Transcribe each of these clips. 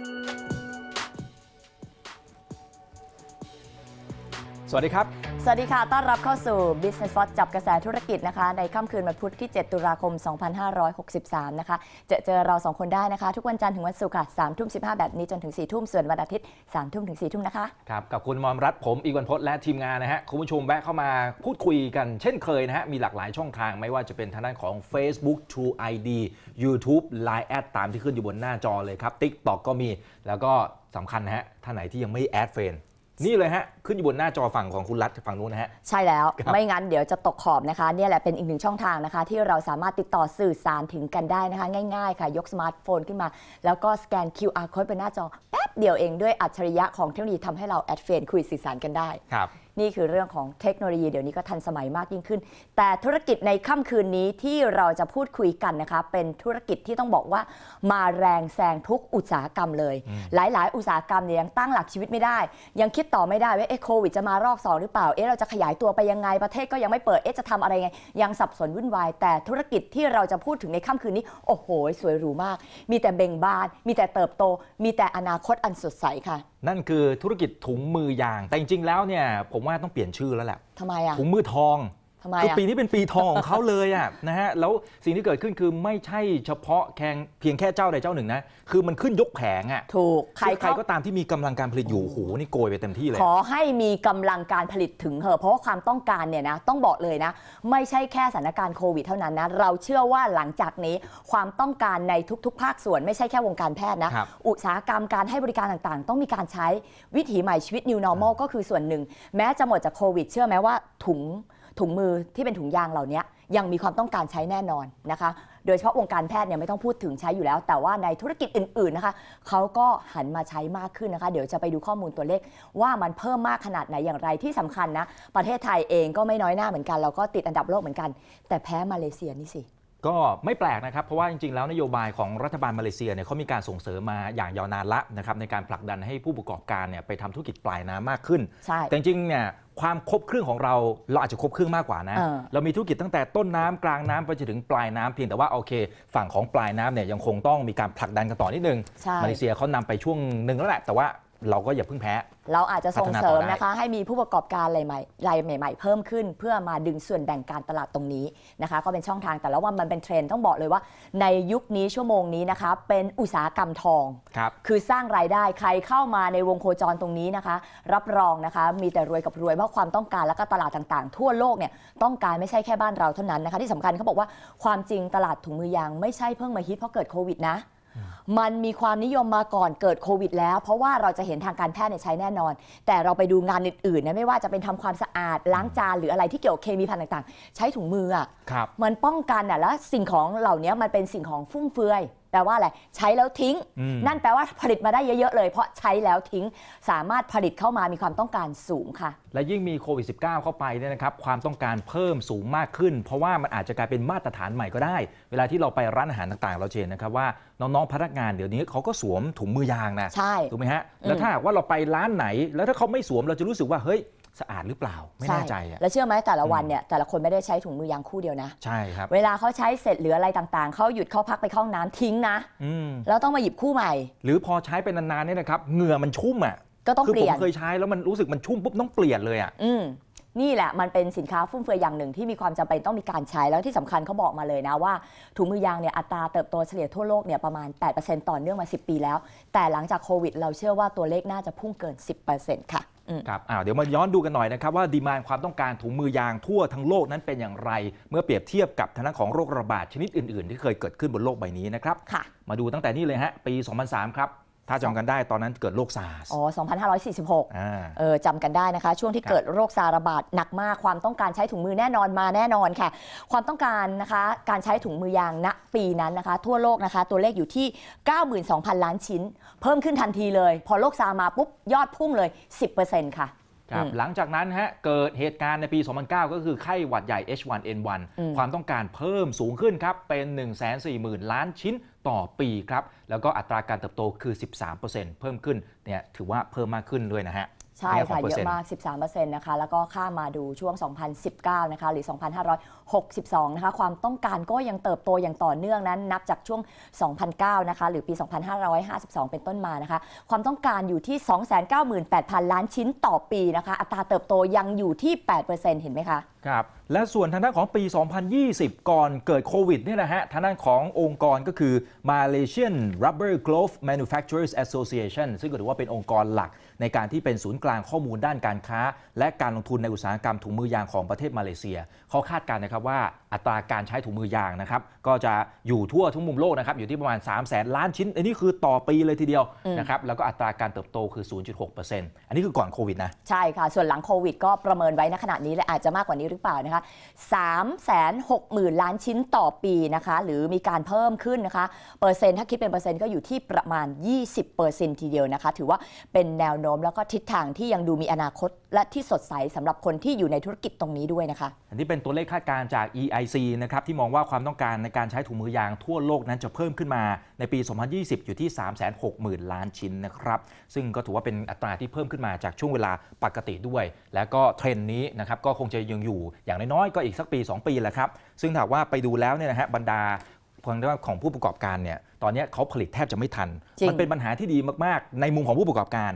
Música สวัสดีครับ สวัสดีค่ะ ต้อนรับเข้าสู่ Business f o r จับกระแสธุรกิจนะคะ ในค่ำคืนวันพุธที่ 7 ตุลาคม 2563 นะคะ จะเจอเรา 2 คนได้นะคะ ทุกวันจันทร์ถึงวันศุกร์ค่ะ3ทุ่ม15 แบบนี้จนถึง 4 ทุ่มส่วนวันอาทิตย์3 ทุ่มถึง 4 ทุ่มนะคะ ครับ กับคุณมอมรัตผมอีกวันพศและทีมงานนะฮะ คุณผู้ชมแวะเข้ามาพูดคุยกัน เช่นเคยนะฮะ มีหลากหลายช่องทาง ไม่ว่าจะเป็นทางด้านของ Facebook True ID YouTube Line แอดตามที่ขึ้นอยู่บนหน้าจอเลยครับ TikTok ก็มี แล้วก็สำคัญนะฮะท่านไหนที่ยังไม่แอดเฟนนี่เลยฮะ ขึ้นอยู่บนหน้าจอฝั่งของคุณรัฐฝั่งนู้นนะฮะ ใช่แล้ว ไม่งั้นเดี๋ยวจะตกขอบนะคะนี่แหละเป็นอีกหนึ่งช่องทางนะคะ ที่เราสามารถติดต่อสื่อสารถึงกันได้นะคะง่าย ๆ ค่ะ ยกสมาร์ทโฟนขึ้นมา แล้วก็สแกน QR code บนหน้าจอแป๊บเดียวเองด้วยอัจฉริยะของเทคโนโลยีทำให้เราแอดเฟนคุยสื่อสารกันได้ครับนี่คือเรื่องของเทคโนโลยีเดี๋ยวนี้ก็ทันสมัยมากยิ่งขึ้น แต่ธุรกิจในค่ำคืนนี้ที่เราจะพูดคุยกันนะคะเป็นธุรกิจที่ต้องบอกว่ามาแรงแซงทุกอุตสาหกรรมเลย หลาย ๆ อุตสาหกรรมเนี่ยยังตั้งหลักชีวิตไม่ได้ ยังคิดต่อไม่ได้ว่าเอ๊ะโควิดจะมารอบสองหรือเปล่าเอ๊ะเราจะขยายตัวไปยังไงประเทศก็ยังไม่เปิดเอ๊ะจะทำอะไรไงยังสับสนวุ่นวายแต่ธุรกิจที่เราจะพูดถึงในค่ำคืนนี้ โอ้โหสวยหรูมาก มีแต่เบ่งบาน มีแต่เติบโต มีแต่อนาคตอันสดใสค่ะนั่นคือธุรกิจถุงมือยาง แต่จริง ๆ แล้วเนี่ย ผมว่าต้องเปลี่ยนชื่อแล้วแหละทำไมอะถุงมือทองทำไมคือปีนี้เป็นปีทองของเขาเลยอ่ะนะฮะแล้วสิ่งที่เกิดขึ้นคือไม่ใช่เฉพาะแข่งเพียงแค่เจ้าใดเจ้าหนึ่งนะคือมันขึ้นยกแผงอ่ะถูกใครใครก็ตามที่มีกำลังการผลิตอยู่โอ้โหนี่โกยไปเต็มที่เลยขอให้มีกำลังการผลิตถึงเหอะเพราะความต้องการเนี่ยนะต้องบอกเลยนะ ไม่ใช่แค่สถานการณ์โควิดเท่านั้นนะเราเชื่อว่าหลังจากนี้ความต้องการในทุกๆ ภาคส่วนไม่ใช่แค่วงการแพทย์นะอุตสาหกรรมการให้บริการต่างๆ ต้องมีการใช้วิถีใหม่ชีวิต new normal ก็คือส่วนหนึ่ง แม้จะหมดจากโควิดเชื่อไหมว่าถุงถุงมือที่เป็นถุงยางเหล่านี้ยังมีความต้องการใช้แน่นอนนะคะ โดยเฉพาะวงการแพทย์เนี่ยไม่ต้องพูดถึงใช้อยู่แล้ว แต่ว่าในธุรกิจอื่นๆนะคะ เขาก็หันมาใช้มากขึ้นนะคะ เดี๋ยวจะไปดูข้อมูลตัวเลขว่ามันเพิ่มมากขนาดไหน อย่างไรที่สำคัญนะ ประเทศไทยเองก็ไม่น้อยหน้าเหมือนกัน เราก็ติดอันดับโลกเหมือนกัน แต่แพ้มาเลเซียนี่สิก็ไม่แปลกนะครับเพราะว่าจริงๆแล้วนโยบายของรัฐบาลมาเลเซียเนี่ยเขามีการส่งเสริมมาอย่างยาวนานละนะครับในการผลักดันให้ผู้ประกอบการเนี่ยไปทำธุรกิจปลายน้ำมากขึ้นใช่แต่จริงๆเนี่ยความครบเครื่องของเราเราอาจจะครบเครื่องมากกว่านะ เรามีธุรกิจตั้งแต่ต้นน้ำกลางน้ำไปจนถึงปลายน้ำเพียงแต่ว่าโอเค ฝั่งของปลายน้ำเนี่ยยังคงต้องมีการผลักดันกันต่อนิดนึง มาเลเซียเขานำไปช่วงหนึ่งแล้วแหละ แต่ว่าเราก็อย่าเพิ่งแพ้ เราอาจจะส่งเสริมนะคะให้มีผู้ประกอบการรายใหม่รายใหม่ๆ เพิ่มขึ้นเพื่อมาดึงส่วนแบ่งการตลาดตรงนี้นะคะก็เป็นช่องทางแต่และวว่ามันเป็นเทรนต้องบอกเลยว่า ในยุคนี้ชั่วโมงนี้นะคะเป็นอุตสาหกรรมทองครับคือสร้างรายได้ใครเข้ามาในวงโคจรตรงนี้นะคะ รับรองนะคะมีแต่รวยกับรวยเพราะความต้องการและก็ตลาดต่างๆ ทั่วโลกเนี่ยต้องการไม่ใช่แค่บ้านเราเท่านั้นนะคะที่สำคัญเขาบอกว่า ความจริงตลาดถุงมือยางไม่ใช่เพิ่งมาฮิตเพราะเกิดโควิดนะมันมีความนิยมมาก่อนเกิดโควิดแล้ว เพราะว่าเราจะเห็นทางการแพทย์ใช้แน่นอน แต่เราไปดูงานอื่นๆนะไม่ว่าจะเป็นทำความสะอาดล้างจานหรืออะไรที่เกี่ยวเคมีพันต่างๆ ใช้ถุงมือ มันป้องกันอ่ะแล้วสิ่งของเหล่านี้มันเป็นสิ่งของฟุ่มเฟือยแปลว่าอะไรใช้แล้วทิ้ง นั่นแปลว่าผลิตมาได้เยอะๆเลยเพราะใช้แล้วทิ้งสามารถผลิตเข้ามามีความต้องการสูงค่ะและยิ่งมีโควิด -19 เข้าไปเนี่ยนะครับความต้องการเพิ่มสูงมากขึ้น เพราะว่ามันอาจจะกลายเป็นมาตรฐานใหม่ก็ได้ เวลาที่เราไปร้านอาหารต่างๆ เราเจนนะครับว่าน้องๆพนักงานเดี๋ยวนี้เขาก็สวมถุงมือยางนะใช่ถูกไหมฮะแล้วถ้าว่าเราไปร้านไหนแล้วถ้าเขาไม่สวมเราจะรู้สึกว่าเฮ้ยสะอาดหรือเปล่าไม่แน่ใจอะและเชื่อไหมแต่ละวันเนี่ยแต่ละคนไม่ได้ใช้ถุงมือยางคู่เดียวนะ ใช่ครับเวลาเขาใช้เสร็จหรืออะไรต่างๆ เขาหยุดเขาพักไปเข้าห้องน้ำทิ้งนะแล้วต้องมาหยิบคู่ใหม่ หรือพอใช้เป็นนานๆเนี่ยนะครับเหงื่อมันชุ่มอ่ะก็ต้องเปลี่ยนคือผมเคยใช้แล้วมันรู้สึกมันชุ่มปุ๊บต้องเปลี่ยนเลยอ่ะอืมนี่แหละมันเป็นสินค้าฟุ่มเฟือยอย่างหนึ่งที่มีความจำเป็นต้องมีการใช้แล้วที่สำคัญเขาบอกมาเลยนะว่า ถุงมือยางเนี่ยอัตราเติบโตเฉลี่ยทั่วโลกเนี่ยประมาณ8%ต่อเนื่องมา10 ปีแล้วแต่หลังจากโควิด เราเชื่อว่าตัวเลขน่าจะพุ่งเกิน 10%ค่ะครับอาเดี๋ยวมาย้อนดูกันหน่อยนะครับ ว่าดีมานความต้องการถุงมือยางทั่วทั้งโลกนั้นเป็นอย่างไร เมื่อเปรียบเทียบกับทาของโรคระบาดชนิดอื่น ๆ ที่เคยเกิดขึ้นบนโลกใบนี้นะครับมาดูตั้งแต่นี่เลยฮะปี 2003 ครับถ้าจำกันได้ตอนนั้นเกิดโรคซาร์สอ๋อ2546 เออจำกันได้นะคะ ช่วงที่เกิดโรคซาระบาดหนักมากความต้องการใช้ถุงมือแน่นอนมาแน่นอนค่ะ ความต้องการนะคะการใช้ถุงมือยางณปีนั้นนะคะ ทั่วโลกนะคะ ตัวเลขอยู่ที่ 92,000 ล้านชิ้น เพิ่มขึ้นทันทีเลย พอโรคซาร์มาปุ๊บยอดพุ่งเลย 10%ค่ะครับหลังจากนั้นฮะเกิดเหตุการณ์ในปี 2009 ก็คือ ไข้หวัดใหญ่ H1N1 ความต้องการเพิ่มสูงขึ้นครับ เป็น 140,000 ล้านชิ้นต่อปีครับ แล้วก็อัตราการเติบโตคือ 13%เพิ่มขึ้นเนี่ยถือว่าเพิ่มมากขึ้นด้วยนะฮะใช่ค่ะเยอะมาก 13%นะคะ แล้วก็ข้ามาดูช่วง 2019 นะคะ หรือ 2,562 นะคะ ความต้องการก็ยังเติบโตอย่างต่อเนื่องนั้นนับจากช่วง 2009 นะคะ หรือปี 2,552 เป็นต้นมา นะคะ ความต้องการอยู่ที่ 298,000 ล้านชิ้นต่อปีนะคะ อัตราเติบโตยังอยู่ที่ 8%เห็นไหมคะ ครับ และส่วนทางด้านของปี 2020 ก่อนเกิดโควิดเนี่ยนะฮะ ทางด้านขององค์กรก็คือ Malaysian Rubber Glove Manufacturers Association ซึ่งก็ถือว่าเป็นองค์กรหลักในการที่เป็นศูนย์กลางข้อมูลด้านการค้า และการลงทุนในอุตสาหกรรมถุงมือยางของประเทศมาเลเซีย เขาคาดการณ์นะครับว่าอัตราการใช้ถุงมือยางนะครับก็จะอยู่ทั่วทุกมุมโลกนะครับอยู่ที่ประมาณ 3 0 0แสนล้านชิ้น อันนี้คือต่อปีเลยทีเดียวนะครับแล้วก็อัตราการเติบโตคือ 0.6%อันนี้คือก่อนโควิดนะ ใช่ค่ะ ส่วนหลังโควิดก็ประเมินไว้ณขณะนี้และอาจจะมากกว่านี้หรือเปล่านะคะ3 6 0 0 0 0 ล้านชิ้นต่อปีนะคะหรือมีการเพิ่มขึ้นนะคะเปอร์เซ็นต์ถ้าคิดเป็นเปอร์เซ็นต์ก็อยู่ที่ประมาณ20%ทีเดียวนะคะถือว่าเป็นแนวโน้มแล้วก็ทิศทางที่ยังดูมีอนาคตและที่สดใสสำหรับคนที่อยู่ในธุรกิจตรงนี้ด้วยนะคะอันนี้เป็นตัวเลขคาดการณ์จาก EIC นะครับ ที่มองว่าความต้องการในการใช้ถุงมือยางทั่วโลกนั้นจะเพิ่มขึ้นมาในปี 2020 อยู่ที่ 360,000 ล้านชิ้นนะครับ ซึ่งก็ถือว่าเป็นอัตราที่เพิ่มขึ้นมาจากช่วงเวลาปกติด้วย แล้วก็เทรนด์นี้นะครับก็คงจะยังอยู่อย่างน้อยๆก็อีกสักปี 2 ปีแหละครับ ซึ่งถาว่าไปดูแล้วเนี่ยนะฮะบรรดาความด้ว่าของผู้ประกอบการเนี่ยตอนนี้เขาผลิตแทบจะไม่ทันมันเป็นปัญหาที่ดีมากๆในมุมของผู้ประกอบการ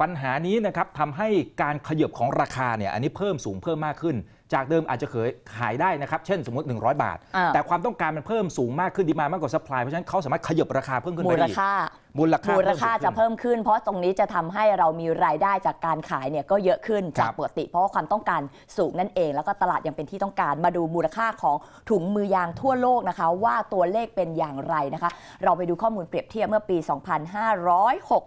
ปัญหานี้นะครับทำให้การขยับของราคาเนี่ยอันนี้เพิ่มสูงเพิ่มมากขึ้นจากเดิมอาจจะเคยขายได้นะครับเช่นสมมติ100บาทแต่ความต้องการมันเพิ่มสูงมากขึ้นดีมามากกว่าสป라이เพราะฉะนั้นเขาสามารถขยับราคาเพิ่มขึ้นไปได้ค่ามูลค่าคาจะเพิ่มขึ้น เพราะตรงนี้จะทำให้เรามีรายได้จากการขายเนี่ยก็เยอะขึ้นจากปกติเพราะความต้องการสูงนั่นเอง แล้วก็ตลาดยังเป็นที่ต้องการมาดูมูลค่าของถุงมือยางทั่วโลกนะคะ ว่าตัวเลขเป็นอย่างไรนะคะ เราไปดูข้อมูลเปรียบเทียบเมื่อปี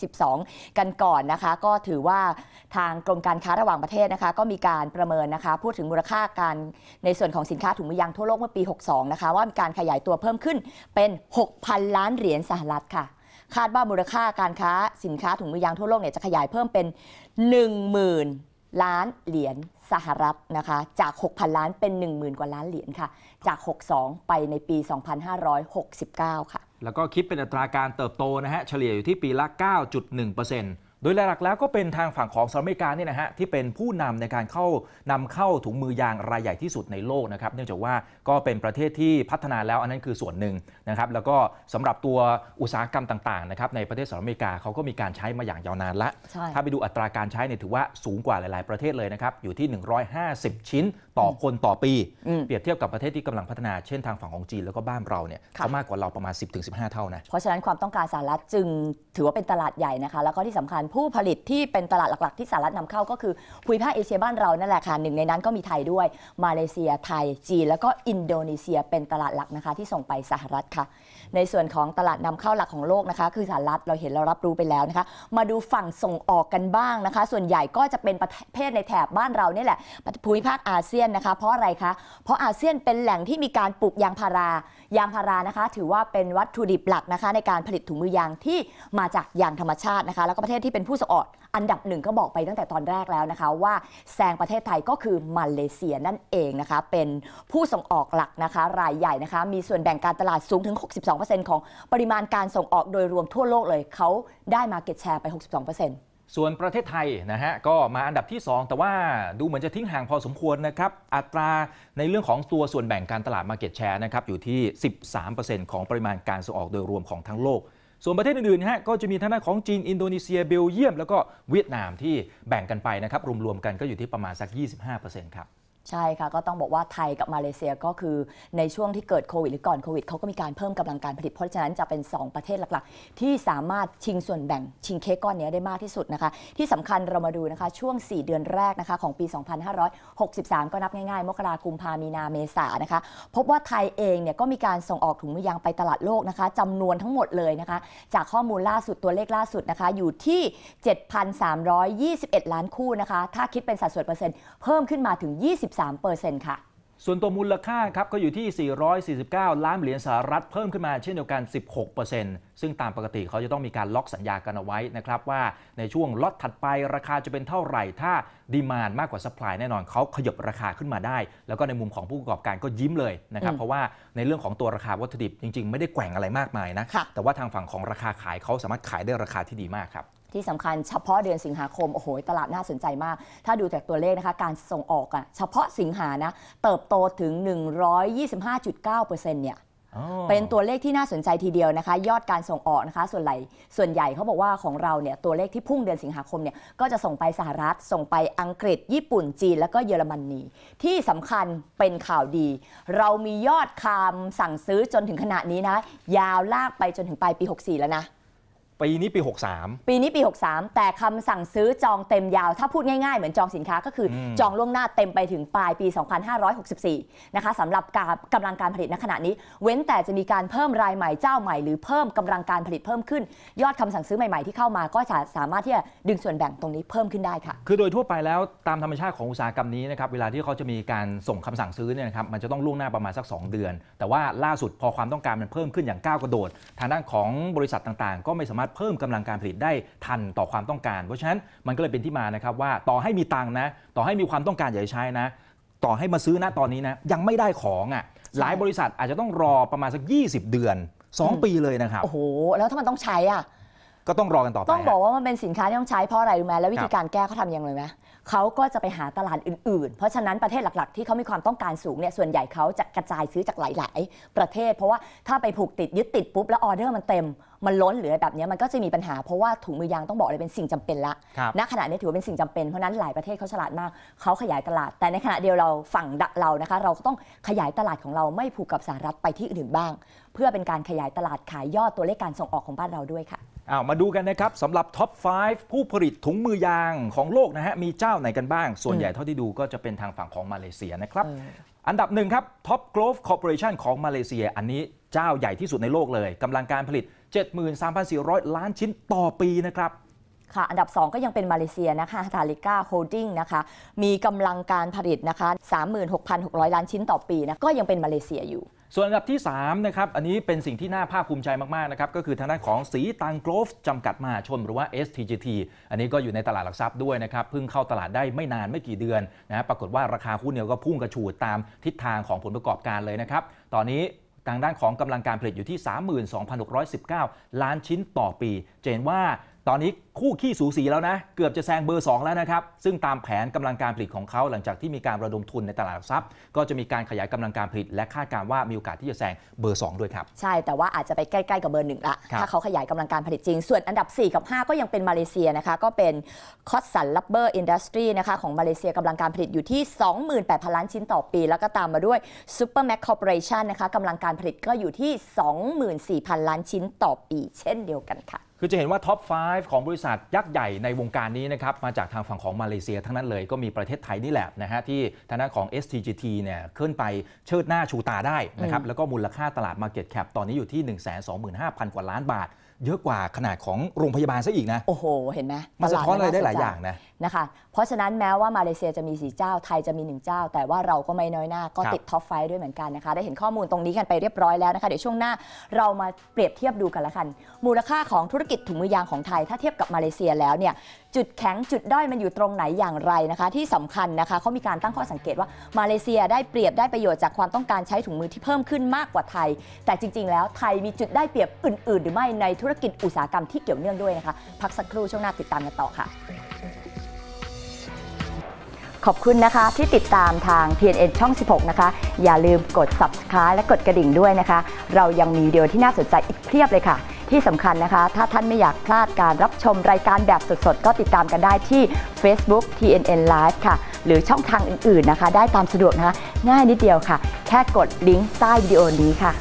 2562 กันก่อนนะคะ ก็ถือว่าทางกรมการค้าระหว่างประเทศนะคะ ก็มีการประเมินนะคะ พูดถึงมูลค่าการในส่วนของสินค้าถุงมือยางทั่วโลกเมื่อปี 62 นะคะ ว่ามีการขยายตัวเพิ่มขึ้นเป็น 6,000 ล้านเหรียญสหรัฐค่ะคาดว่ามูลค่าการค้าสินค้าถุงมือยางทั่วโลกเนี่ยจะขยายเพิ่มเป็น 10,000 ล้านเหรียญสหรัฐนะคะจาก 6,000 ล้านเป็น 10,000 กว่าล้านเหรียญค่ะ จาก62 ไปในปี 2569 ค่ะ แล้วก็คิดเป็นอัตราการเติบโตนะฮะ เฉลี่ยอยู่ที่ปีละ 9.1%เโดยหลักแล้วก็เป็นทางฝั่งของสหรัฐอเมริกาเนี่ยนะฮะที่เป็นผู้นำในการเข้านำเข้าถุงมือยางรายใหญ่ที่สุดในโลกนะครับเนื่องจากว่าก็เป็นประเทศที่พัฒนาแล้วอันนั้นคือส่วนหนึ่งนะครับแล้วก็สำหรับตัวอุตสาหกรรมต่างๆนะครับในประเทศสหรัฐอเมริกาเขาก็มีการใช้มาอย่างยาวนานละ ถ้าไปดูอัตราการใช้เนี่ยถือว่าสูงกว่าหลายๆ ประเทศเลยนะครับอยู่ที่ 150 ชิ้นต่อคนต่อปี เปรียบเทียบกับประเทศที่กำลังพัฒนาเช่นทางฝั่งของจีนแล้วก็บ้านเราเนี่ยเขามากกว่าเราประมาณ10-15เท่านะเพราะฉะนั้นความต้องการสหรัฐจึงถือว่าเป็นตลาดใหญ่นะคะแล้วก็ที่สำคัญผู้ผลิตที่เป็นตลาดหลัก ๆ ที่สหรัฐนำเข้าก็คือภูมิภาคเอเชียบ้านเรานั่นแหละค่ะหนึ่งในนั้น ก็มีไทยด้วยมาเลเซีย ไทยจีน แล้วก็อินโดนีเซียเป็นตลาดหลักนะคะที่ส่งไปสหรัฐค่ะ ในส่วนของตลาดนำเข้าหลักของโลกนะคะคือสหรัฐ เราเห็นเรารับรู้ไปแล้วนะคะ มาดูฝั่งส่งออกกันบ้างนะคะ ส่วนใหญ่ก็จะเป็นประเทศในแถบบ้านเราเนี่แหละภูมิภาคอาเซียนนะคะเพราะอะไรคะเพราะอาเซียนเป็นแหล่งที่มีการปลูกยางพารา ยางพารานะคะ ถือว่าเป็นวัตถุดิบหลักนะคะ ในการผลิตถุงมือยางที่มาจากยางธรรมชาตินะคะ แล้วก็ประเทศที่เป็นเป็นผู้ส่งออกอันดับหนึ่งก็บอกไปตั้งแต่ตอนแรกแล้วนะคะ ว่าแซงประเทศไทยก็คือ มาเลเซียนั่นเองนะคะ เป็นผู้ส่งออกหลักนะคะ รายใหญ่นะคะ มีส่วนแบ่งการตลาดสูงถึง 62%ของปริมาณการส่งออกโดยรวมทั่วโลกเลยเขาได้มาเก็ตแชร์ไป 62%ส่วนประเทศไทยนะฮะ ก็มาอันดับที่ 2 แต่ว่าดูเหมือนจะทิ้งห่างพอสมควรนะครับอัตราในเรื่องของตัวส่วนแบ่งการตลาดมาเก็ตแชร์นะครับอยู่ที่ 13%ของปริมาณการส่งออกโดยรวมของทั้งโลกส่วนประเทศอื่นๆฮะก็จะมีทางด้านของจีน อินโดนีเซีย เบลเยียม แล้วก็เวียดนามที่แบ่งกันไปนะครับ รวม ๆ กันก็อยู่ที่ประมาณสัก 25%ครับใช่ค่ะ ก็ต้องบอกว่าไทยกับมาเลเซียก็คือในช่วงที่เกิดโควิด หรือก่อนโควิดเขาก็มีการเพิ่มกำลังการผลิต เพราะฉะนั้นจะเป็น 2 ประเทศหลักๆ ที่สามารถชิงส่วนแบ่งชิงเค้กก้อนนี้ได้มากที่สุดนะคะ ที่สำคัญเรามาดูนะคะ ช่วง 4 เดือนแรกนะคะ ของปี 2563 ก็นับง่ายๆมกราคมพามีนาเมษานะคะพบว่าไทยเองเนี่ยก็มีการส่งออกถุงมือยางไปตลาดโลกนะคะจำนวนทั้งหมดเลยนะคะจากข้อมูลล่าสุดตัวเลขล่าสุดนะคะอยู่ที่ 7,321 ล้านคู่นะคะถ้าคิดเป็นสัดส่วนเปอร์เซ็นต์เพิ่มขึ้นมาถึง23 3%ค่ะส่วนตัวมูลค่าครับก็อยู่ที่449ล้านเหรียญสหรัฐเพิ่มขึ้นมาเช่นเดียวกัน16%ซึ่งตามปกติเขาจะต้องมีการล็อกสัญญากันเอาไว้นะครับว่าในช่วงล็อตถัดไปราคาจะเป็นเท่าไหร่ถ้าดีมานมากกว่าสป라이แน่นอนเขาขยบราคาขึ้นมาได้แล้วก็ในมุมของผู้ประกอบการก็ยิ้มเลยนะครับเพราะว่าในเรื่องของตัวราคาวัตถุดิบจริงๆไม่ได้แกว่งอะไรมากมายนะแต่ว่าทางฝั่งของราคาขายเขาสามารถขายได้ราคาที่ดีมากครับที่สำคัญเฉพาะเดือนสิงหาคมโอ้โหตลาดน่าสนใจมาก ถ้าดูจากตัวเลขนะคะ การส่งออกอะเฉพาะสิงหานะเติบโตถึง 125.9%เนี่ยเป็นตัวเลขที่น่าสนใจทีเดียวนะคะ ยอดการส่งออกนะคะส่วนใหญ่ส่วนใหญ่เขาบอกว่าของเราเนี่ยตัวเลขที่พุ่งเดือนสิงหาคมเนี่ยก็จะส่งไปสหรัฐส่งไปอังกฤษญี่ปุ่นจีนแล้วก็เยอรมนนีที่สำคัญเป็นข่าวดี เรามียอดคำสั่งซื้อจนถึงขณะนี้นะ ยาวลากไปจนถึงปลายปี 64 แล้วนะปีนี้ปี 63 ปีนี้ปี 63 แต่คำสั่งซื้อจองเต็มยาวถ้าพูดง่ายๆเหมือนจองสินค้าก็คือจองล่วงหน้าเต็มไปถึงปลายปี 2564 นะคะสำหรับการกำลังการผลิตณขณะนี้ เว้นแต่จะมีการเพิ่มรายใหม่เจ้าใหม่หรือเพิ่มกำลังการผลิตเพิ่มขึ้น ยอดคำสั่งซื้อใหม่ๆที่เข้ามาก็จะสามารถที่จะดึงส่วนแบ่งตรงนี้เพิ่มขึ้นได้ค่ะ คือโดยทั่วไปแล้วตามธรรมชาติของอุตสาหกรรมนี้นะครับเวลาที่เขาจะมีการส่งคำสั่งซื้อเนี่ยนะครับมันจะต้องล่วงหน้าประมาณสัก 2 เดือน แต่ว่าล่าสุดพอความต้องการมันเพิ่มขึ้นอย่างก้าวกระโดด ทางด้านของบริษัทต่างๆ ก็ไม่สามารถถเพิ่มกำลังการผลิตได้ทันต่อความต้องการ เพราะฉะนั้นมันก็เลยเป็นที่มานะครับว่าต่อให้มีตังนะต่อให้มีความต้องการอยากใช้นะ ต่อให้มาซื้อณตอนนี้นะยังไม่ได้ของอะ่ะหลายบริษัทอาจจะต้องรอประมาณสัก 20 เดือน 2 ปีเลยนะครับ โอ้โห แล้วถ้ามันต้องใช้อ่ะก็ต้องรอกันต่อไปต้องบอกว่ามันเป็นสินค้าที่ต้องใช้เพราะอะไรรู้ไหมแล้ววิธีการแก้เขาทำยังไงไหมเขาก็จะไปหาตลาดอื่นๆ เพราะฉะนั้นประเทศหลัก ๆ ที่เขามีความต้องการสูงเนี่ย ส่วนใหญ่เขาจะกระจายซื้อจากหลาย ๆ ประเทศ เพราะว่าถ้าไปผูกติดยึดติดปุ๊บ แล้วออเดอร์มันเต็ม มันล้นเหลือแบบนี้มันก็จะมีปัญหาเพราะว่าถุงมือยางต้องบอกเลยเป็นสิ่งจำเป็นละณขณะนี้ถือว่าเป็นสิ่งจำเป็น เพราะนั้นหลายประเทศเขาฉลาดมากเขาขยายตลาด แต่ในขณะเดียวเราฝั่งเรานะคะเราก็ต้องขยายตลาดของเราไม่ผูกกับสหรัฐไปที่อื่นบ้าง เพื่อเป็นการขยายตลาดขายยอดตัวเลขการส่งออกของบ้านเราด้วยค่ะเอามาดูกันนะครับสำหรับท็อป 5 ผู้ผลิตถุงมือยางของโลกนะฮะ มีเจ้าไหนกันบ้าง ส่วนใหญ่เท่าที่ดูก็จะเป็นทางฝั่งของมาเลเซียนะครับ อันดับหนึ่งครับท็อปโกลฟ์คอร์ปอเรชันของมาเลเซีย อันนี้เจ้าใหญ่ที่สุดในโลกเลยกำลังการผลิต 73,400 ล้านชิ้นต่อปีนะครับ ค่ะ อันดับ 2 ก็ยังเป็นมาเลเซียนะคะทาริก้าโฮลดิ้งนะคะมีกำลังการผลิตนะคะ36,600 ล้านชิ้นต่อปีนะก็ยังเป็นมาเลเซียอยู่ส่วนอันดับที่3นะครับอันนี้เป็นสิ่งที่น่าภาคภูมิใจมากๆนะครับก็คือทางด้านของสีตังโกลฟจำกัดมหาชนหรือว่า STGT อันนี้ก็อยู่ในตลาดหลักทรัพย์ด้วยนะครับเพิ่งเข้าตลาดได้ไม่นานไม่กี่เดือนนะปรากฏว่าราคาหุ้นเนี่ยก็พุ่งกระฉูด ตามทิศทางของผลประกอบการเลยนะครับ ตอนนี้ทางด้านของกำลังการผลิตอยู่ที่ 32,619ล้านชิ้นต่อปี เจนว่าตอนนี้คู่ขี้สูสีแล้วนะเกือบจะแซงเบอร์ 2 แล้วนะครับซึ่งตามแผนกำลังการผลิตของเขาหลังจากที่มีการระดมทุนในตลาดัทรัพย์ ก็จะมีการขยายกำลังการผลิต และคาดการว่ามีโอกาสที่จะแซงเบอร์ 2 ด้วยครับใช่แต่ว่าอาจจะไปใกล้ๆกับเบอร์หนึ่งละถ้าเขาขยายกำลังการผลิตจริง ส่วนอันดับ4กับ5ก็ยังเป็นมาเลเซียนะคะก็เป็นคอสสันลับเบอร์อินดัสทรีนะคะของมาเลเซียกำลังการผลิตอยู่ที่ 28,000ล้านชิ้นต่อปีแล้วก็ตามมาด้วยซูเปอร์แมคคอร์ปอเรชันนะคะกำลังการผลิตก็อยู่ที่ 24,000ล้านชิ้นต่อปี เช่นเดียวกันค่ะคือจะเห็นว่าท็อป 5 ของบริษัทยักษ์ใหญ่ในวงการนี้นะครับ มาจากทางฝั่งของมาเลเซียทั้งนั้นเลย ก็มีประเทศไทยนี่แหละนะฮะที่ทางด้านของ STGT เนี่ยขึ้นไปเชิดหน้าชูตาได้นะครับ แล้วก็มูลค่าตลาด Market Cap ตอนนี้อยู่ที่ 125,000 กว่าล้านบาทเยอะกว่าขนาดของโรงพยาบาลซะอีกนะโอ้โห เห็นไหมมันสะท้อนอะไรได้หลายอย่างนะนะคะเพราะฉะนั้นแม้ว่ามาเลเซียจะมีสีเจ้าไทยจะมีหนึ่งเจ้าแต่ว่าเราก็ไม่น้อยหน้าก็ติดท็อปไฟด้วยเหมือนกันนะคะได้เห็นข้อมูลตรงนี้กันไปเรียบร้อยแล้วนะคะ เดี๋ยวช่วงหน้าเรามาเปรียบเทียบดูกันละกันมูลค่าของธุรกิจถุงมือยางของไทย ถ้าเทียบกับมาเลเซียแล้วเนี่ยจุดแข็งจุดด้อยมันอยู่ตรงไหนอย่างไรนะคะ ที่สำคัญนะคะเขามีการตั้งข้อสังเกตว่ามาเลเซียได้เปรียบได้ประโยชน์จากความต้องการใช้ถุงมือที่เพิ่มขึ้นมากกว่าไทย แต่จริงๆแล้วไทยมีจุดได้เปรียบอื่น ๆหรือไม่ในธุธุรกิจอุตสาหกรรมที่เกี่ยวเนื่องด้วยนะคะ พักสักครู่ช่วงหน้าติดตามกันต่อค่ะ ขอบคุณนะคะที่ติดตามทาง PNN ช่อง 16 นะคะ อย่าลืมกด subscribe และกดกระดิ่งด้วยนะคะ เรายังมีวิดีโอที่น่าสนใจอีกเพียบเลยค่ะ ที่สำคัญนะคะ ถ้าท่านไม่อยากพลาดการรับชมรายการแบบสดๆ ก็ติดตามกันได้ที่ Facebook TNN Live ค่ะ หรือช่องทางอื่นๆนะคะ ได้ตามสะดวกนะคะง่ายนิดเดียวค่ะ แค่กดลิงก์ใต้วิดีโอนี้ค่ะ